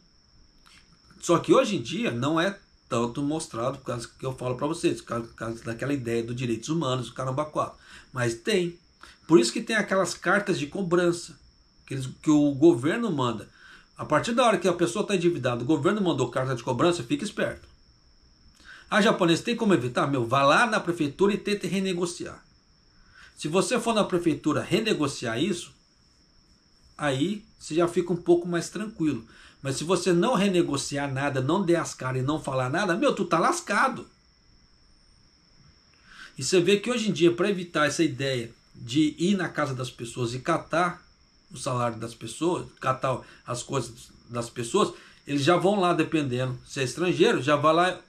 A: Só que hoje em dia não é tanto mostrado, por causa que eu falo para vocês, por causa daquela ideia dos direitos humanos, o caramba 4. Mas tem. Por isso que tem aquelas cartas de cobrança que, eles, que o governo manda. A partir da hora que a pessoa está endividada, o governo mandou carta de cobrança, fica esperto. Ah, japonês, tem como evitar? Meu, vá lá na prefeitura e tente renegociar. Se você for na prefeitura renegociar isso, aí você já fica um pouco mais tranquilo. Mas se você não renegociar nada, não der as caras e não falar nada, meu, tu tá lascado. E você vê que hoje em dia, para evitar essa ideia de ir na casa das pessoas e catar o salário das pessoas, catar as coisas das pessoas, eles já vão lá, dependendo, se é estrangeiro, já vai lá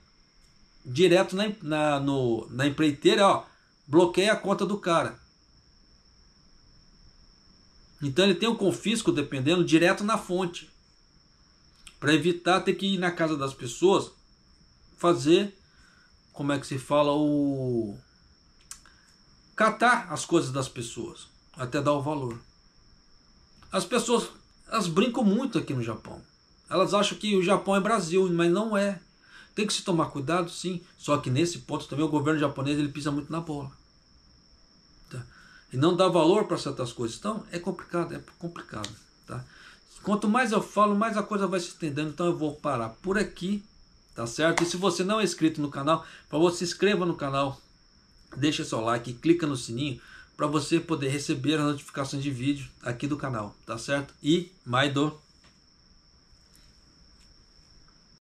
A: direto na, na, no, na empreiteira, ó, bloqueia a conta do cara. Então ele tem o um confisco, dependendo, direto na fonte para evitar ter que ir na casa das pessoas fazer como é que se fala o catar as coisas das pessoas até dar o valor. As pessoas elas brincam muito aqui no Japão. Elas acham que o Japão é Brasil, mas não é. Tem que se tomar cuidado, sim. Só que nesse ponto também o governo japonês ele pisa muito na bola. Tá? E não dá valor para certas coisas. Então é complicado, é complicado. Tá? Quanto mais eu falo, mais a coisa vai se estendendo. Então eu vou parar por aqui, tá certo? E se você não é inscrito no canal, por favor, se inscreva no canal, deixa seu like, clica no sininho para você poder receber as notificações de vídeo aqui do canal, tá certo? E mais do